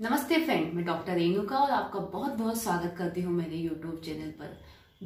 नमस्ते फ्रेंड मैं डॉक्टर रेणुका और आपका बहुत बहुत स्वागत करती हूँ मेरे यूट्यूब चैनल पर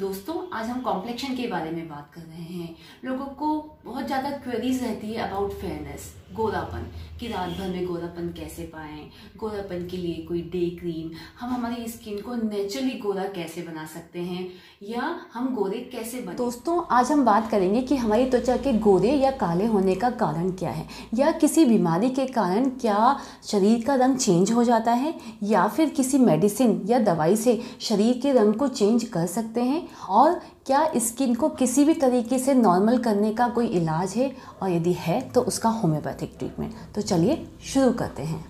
दोस्तों आज हम कॉम्प्लेक्शन के बारे में बात कर रहे हैं लोगों को बहुत ज़्यादा क्वेरीज रहती है अबाउट फेयरनेस गोरापन कि रात भर में गोरापन कैसे पाएं गोरापन के लिए कोई डे क्रीम हम हमारी स्किन को नेचुरली गोरा कैसे बना सकते हैं या हम गोरे कैसे बने दोस्तों आज हम बात करेंगे कि हमारी त्वचा के गोरे या काले होने का कारण क्या है या किसी बीमारी के कारण क्या शरीर का रंग चेंज हो जाता है या फिर किसी मेडिसिन या दवाई से शरीर के रंग को चेंज कर सकते हैं और क्या स्किन को किसी भी तरीके से नॉर्मल करने का कोई इलाज है और यदि है तो उसका होम्योपैथिक ट्रीटमेंट तो चलिए शुरू करते हैं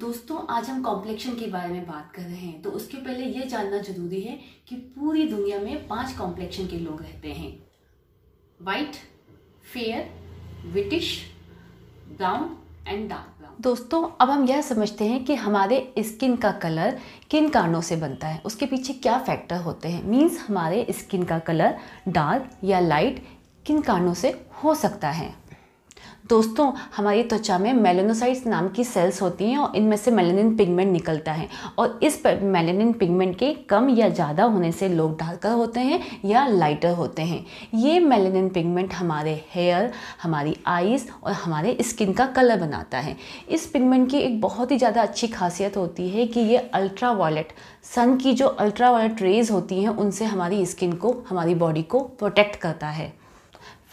दोस्तों आज हम कॉम्प्लेक्शन के बारे में बात कर रहे हैं तो उसके पहले यह जानना जरूरी है कि पूरी दुनिया में पांच कॉम्प्लेक्शन के लोग रहते हैं white fair whitish brown and dark brown दोस्तों अब हम यह समझते हैं कि हमारे स्किन का कलर किन कारणों से बनता है उसके पीछे क्या फैक्टर होते हैं मीन्स हमारे स्किन का कलर डार्क या लाइट किन कारणों से हो सकता है दोस्तों हमारी त्वचा में मेलेनोसाइट्स नाम की सेल्स होती हैं और इनमें से मेलेनिन पिगमेंट निकलता है और इस मेलेनिन पिगमेंट के कम या ज़्यादा होने से लोग डार्कर होते हैं या लाइटर होते हैं ये मेलेनिन पिगमेंट हमारे हेयर हमारी आईज और हमारे स्किन का कलर बनाता है इस पिगमेंट की एक बहुत ही ज़्यादा अच्छी खासियत होती है कि ये अल्ट्रा वायलेट सन की जो अल्ट्रा वायलेट रेज होती हैं उनसे हमारी स्किन को हमारी बॉडी को प्रोटेक्ट करता है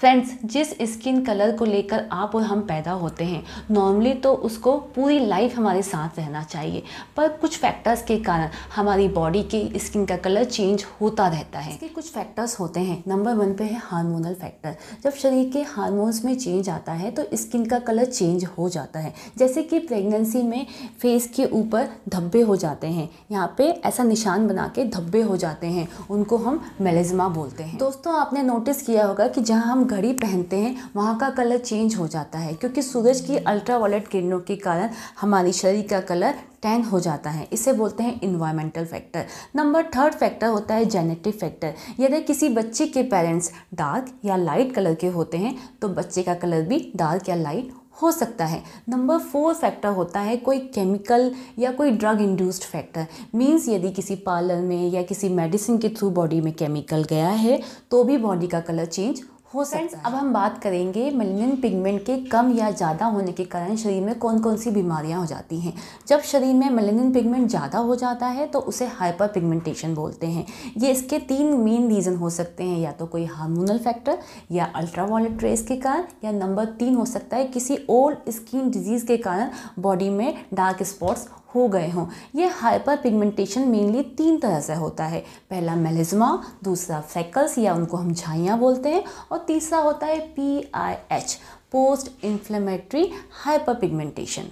फ्रेंड्स जिस स्किन कलर को लेकर आप और हम पैदा होते हैं नॉर्मली तो उसको पूरी लाइफ हमारे साथ रहना चाहिए पर कुछ फैक्टर्स के कारण हमारी बॉडी के स्किन का कलर चेंज होता रहता है इसके कुछ फैक्टर्स होते हैं नंबर वन पे है हार्मोनल फैक्टर जब शरीर के हार्मोन्स में चेंज आता है तो स्किन का कलर चेंज हो जाता है जैसे कि प्रेगनेंसी में फेस के ऊपर धब्बे हो जाते हैं यहाँ पे ऐसा निशान बना के धब्बे हो जाते हैं उनको हम मेलेजमा बोलते हैं दोस्तों आपने नोटिस किया होगा कि जहाँ हम घड़ी पहनते हैं वहाँ का कलर चेंज हो जाता है क्योंकि सूरज की अल्ट्रावायलेट किरणों के कारण हमारे शरीर का कलर टैन हो जाता है इसे बोलते हैं environmental factor number third factor होता है जेनेटिक फैक्टर यदि किसी बच्चे के पेरेंट्स डार्क या लाइट कलर के होते हैं तो बच्चे का कलर भी डार्क या लाइट हो सकता है नंबर फोर फैक्टर होता है कोई केमिकल या कोई ड्रग इंड्यूस्ड फैक्टर मींस यदि किसी पार्लर में या किसी मेडिसिन के थ्रू बॉडी में केमिकल गया है तो भी बॉडी का कलर चेंज हो फ्रेंड्स अब हम बात करेंगे मेलेनिन पिगमेंट के कम या ज़्यादा होने के कारण शरीर में कौन कौन सी बीमारियां हो जाती हैं जब शरीर में मेलेनिन पिगमेंट ज़्यादा हो जाता है तो उसे हाइपर पिगमेंटेशन बोलते हैं ये इसके तीन मेन रीज़न हो सकते हैं या तो कोई हार्मोनल फैक्टर या अल्ट्रावायलेट रेस के कारण या नंबर तीन हो सकता है किसी ओल्ड स्किन डिजीज़ के कारण बॉडी में डार्क स्पॉट्स हो गए हों ये हाइपर पिगमेंटेशन मेनली तीन तरह से होता है पहला मेलिज्मा दूसरा फैकल्स या उनको हम झाइयाँ बोलते हैं और तीसरा होता है P I H post inflammatory hyper pigmentation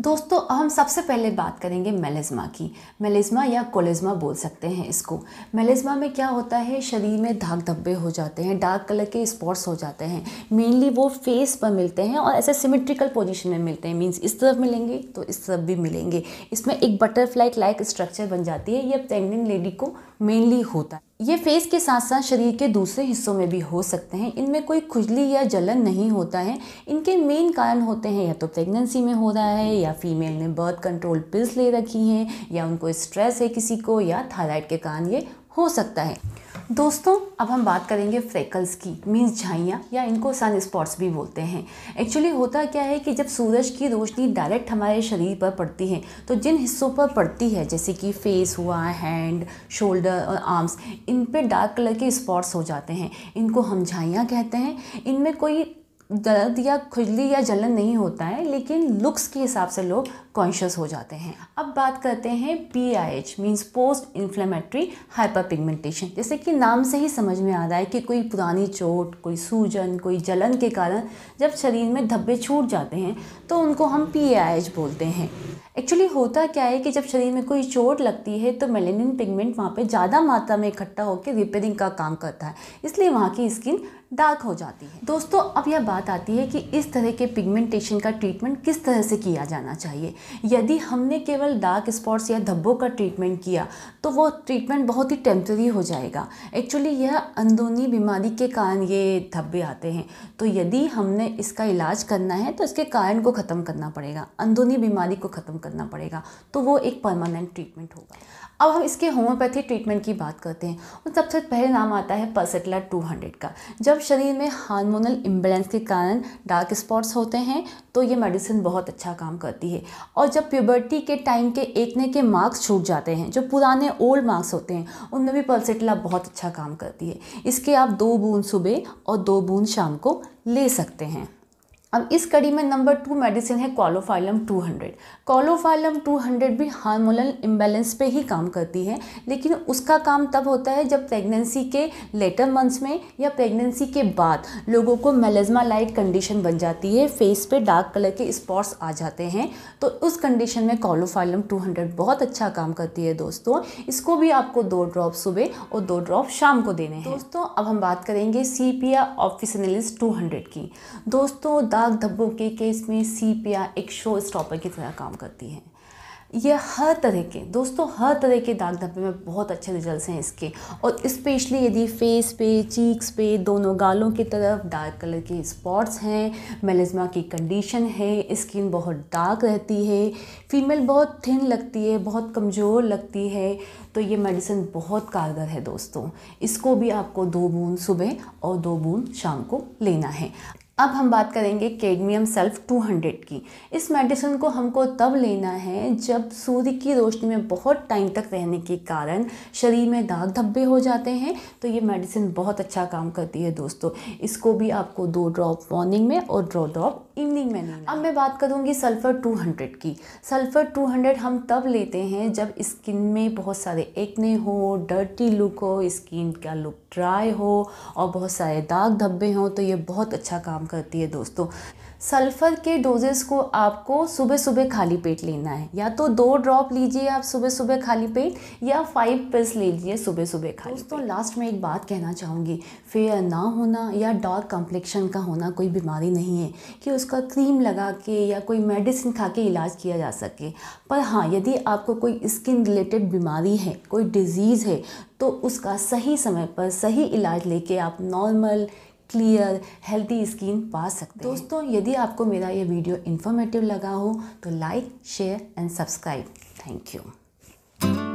दोस्तों हम सबसे पहले बात करेंगे मेलेज्मा की मेलेज्मा या कोलेज्मा बोल सकते हैं इसको मेलेज्मा में क्या होता है शरीर में धाक धब्बे हो जाते हैं डार्क कलर के स्पॉट्स हो जाते हैं मेनली वो फेस पर मिलते हैं और ऐसे सिमेट्रिकल पोजिशन में मिलते हैं मीन्स इस तरफ मिलेंगे तो इस तरफ भी मिलेंगे इसमें एक बटरफ्लाई लाइक स्ट्रक्चर बन जाती है ये प्रेगनेंट लेडी को मेनली होता है ये फेस के साथ साथ शरीर के दूसरे हिस्सों में भी हो सकते हैं इनमें कोई खुजली या जलन नहीं होता है इनके मेन कारण होते हैं या तो प्रेगनेंसी में हो रहा है या फीमेल ने बर्थ कंट्रोल पिल्स ले रखी हैं या उनको स्ट्रेस है किसी को या थायराइड के कारण ये हो सकता है दोस्तों अब हम बात करेंगे फ्रेकल्स की मीन्स झाइयाँ या इनको सन स्पॉट्स भी बोलते हैं एक्चुअली होता क्या है कि जब सूरज की रोशनी डायरेक्ट हमारे शरीर पर पड़ती है तो जिन हिस्सों पर पड़ती है जैसे कि फेस हुआ हैंड शोल्डर और आर्म्स इन पर डार्क कलर के स्पॉट्स हो जाते हैं इनको हम झाइयाँ कहते हैं इनमें कोई दर्द या खुजली या जलन नहीं होता है लेकिन लुक्स के हिसाब से लोग कॉन्शियस हो जाते हैं अब बात करते हैं P I H means post inflammatory hyper pigmentation जैसे कि नाम से ही समझ में आ रहा है कि कोई पुरानी चोट कोई सूजन कोई जलन के कारण जब शरीर में धब्बे छूट जाते हैं तो उनको हम पी आई एच बोलते हैं एक्चुअली होता क्या है कि जब शरीर में कोई चोट लगती है तो मेलेनिन पिगमेंट वहाँ पर ज़्यादा मात्रा में इकट्ठा होकर रिपेयरिंग का काम करता है इसलिए वहाँ की स्किन डार्क हो जाती है दोस्तों अब यह बात आती है कि इस तरह के पिगमेंटेशन का ट्रीटमेंट किस तरह से किया जाना चाहिए यदि हमने केवल डार्क स्पॉट्स या धब्बों का ट्रीटमेंट किया तो वो ट्रीटमेंट बहुत ही टेम्प्रेरी हो जाएगा एक्चुअली यह अंदरूनी बीमारी के कारण ये धब्बे आते हैं तो यदि हमने इसका इलाज करना है तो इसके कारण को ख़त्म करना पड़ेगा अंदरूनी बीमारी को ख़त्म करना पड़ेगा तो वो एक परमानेंट ट्रीटमेंट होगा अब हम इसके होम्योपैथी ट्रीटमेंट की बात करते हैं उन सबसे पहले नाम आता है पर्सेटला 200 का जब शरीर में हार्मोनल इम्बेलेंस के कारण डार्क स्पॉट्स होते हैं तो ये मेडिसिन बहुत अच्छा काम करती है और जब प्यूबर्टी के टाइम के एकने के मार्क्स छूट जाते हैं जो पुराने ओल्ड मार्क्स होते हैं उनमें भी पर्सेटला बहुत अच्छा काम करती है इसके आप दो बूंद सुबह और दो बूंद शाम को ले सकते हैं अब इस कड़ी में नंबर टू मेडिसिन है कॉलोफाइलम 200 कॉलोफाइलम 200 भी हार्मोनल इम्बेलेंस पे ही काम करती है लेकिन उसका काम तब होता है जब प्रेगनेंसी के लेटर मंथ्स में या प्रेगनेंसी के बाद लोगों को मेलेजमा लाइट कंडीशन बन जाती है फेस पे डार्क कलर के स्पॉट्स आ जाते हैं तो उस कंडीशन में कॉलोफाइलम टू बहुत अच्छा काम करती है दोस्तों इसको भी आपको दो ड्रॉप सुबह और दो ड्रॉप शाम को देने हैं दोस्तों अब हम बात करेंगे सी पी या ऑफिसनलिस की दोस्तों दाग धब्बों के केस में सीपिया एक शो स्टॉपर की तरह काम करती है यह हर तरह के दोस्तों हर तरह के दाग धब्बे में बहुत अच्छे रिजल्ट हैं इसके और इस्पेशली यदि फेस पे चीक्स पे दोनों गालों की तरफ डार्क कलर के स्पॉट्स हैं मेलेजमा की कंडीशन है स्किन बहुत डार्क रहती है फीमेल बहुत थिन लगती है बहुत कमज़ोर लगती है तो ये मेडिसिन बहुत कारगर है दोस्तों इसको भी आपको दो बूंद सुबह और दो बूंद शाम को लेना है अब हम बात करेंगे कैडमियम सेल्फ 200 की इस मेडिसिन को हमको तब लेना है जब सूर्य की रोशनी में बहुत टाइम तक रहने के कारण शरीर में दाग धब्बे हो जाते हैं तो ये मेडिसिन बहुत अच्छा काम करती है दोस्तों इसको भी आपको दो ड्रॉप मॉर्निंग में और दो ड्रॉप इवनिंग में नहीं अब मैं बात करूँगी सल्फ़र 200 की सल्फ़र 200 हम तब लेते हैं जब स्किन में बहुत सारे एक्ने हो डर्टी लुक हो स्किन का लुक ड्राई हो और बहुत सारे दाग धब्बे हों तो ये बहुत अच्छा काम करती है दोस्तों सल्फ़र के डोजेस को आपको सुबह सुबह खाली पेट लेना है या तो दो ड्रॉप लीजिए आप सुबह सुबह खाली पेट या फाइव पिल्स लीजिए सुबह सुबह खाली दोस्तों लास्ट में एक बात कहना चाहूँगी फेयर ना होना या डार्क कॉम्प्लेक्शन का होना कोई बीमारी नहीं है कि उसका क्रीम लगा के या कोई मेडिसिन खा के इलाज किया जा सके पर हाँ यदि आपको कोई स्किन रिलेटेड बीमारी है कोई डिज़ीज़ है तो उसका सही समय पर सही इलाज लेके आप नॉर्मल क्लियर हेल्दी स्किन पा सकते हैं दोस्तों यदि आपको मेरा ये वीडियो इन्फॉर्मेटिव लगा हो तो like share and subscribe thank you